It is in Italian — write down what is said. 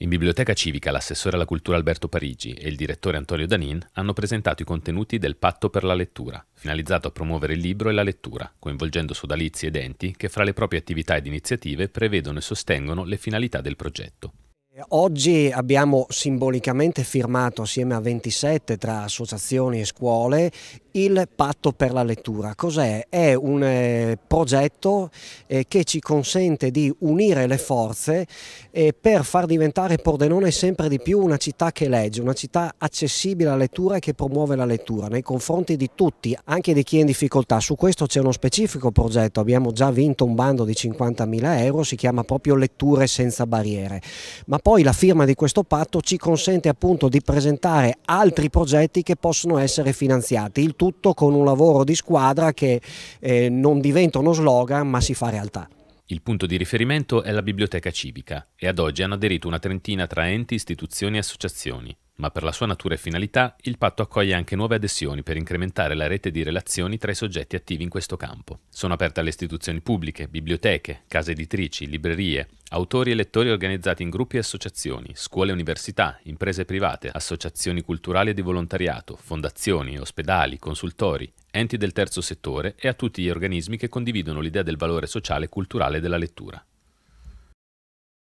In Biblioteca Civica l'assessore alla cultura Alberto Parigi e il direttore Antonio Danin hanno presentato i contenuti del Patto per la lettura, finalizzato a promuovere il libro e la lettura, coinvolgendo sodalizi ed enti che fra le proprie attività ed iniziative prevedono e sostengono le finalità del progetto. Oggi abbiamo simbolicamente firmato assieme a 27 tra associazioni e scuole il patto per la lettura. Cos'è? È un eh, progetto eh, che ci consente di unire le forze eh, per far diventare Pordenone sempre di più una città che legge, una città accessibile alla lettura e che promuove la lettura nei confronti di tutti, anche di chi è in difficoltà. Su questo c'è uno specifico progetto, abbiamo già vinto un bando di 50.000 euro, si chiama proprio Letture senza barriere, ma poi la firma di questo patto ci consente appunto di presentare altri progetti che possono essere finanziati. Il soprattutto con un lavoro di squadra che eh, non diventa uno slogan ma si fa realtà. Il punto di riferimento è la biblioteca civica e ad oggi hanno aderito una trentina tra enti, istituzioni e associazioni ma per la sua natura e finalità il patto accoglie anche nuove adesioni per incrementare la rete di relazioni tra i soggetti attivi in questo campo. Sono aperte alle istituzioni pubbliche, biblioteche, case editrici, librerie, autori e lettori organizzati in gruppi e associazioni, scuole e università, imprese private, associazioni culturali e di volontariato, fondazioni, ospedali, consultori, enti del terzo settore e a tutti gli organismi che condividono l'idea del valore sociale e culturale della lettura.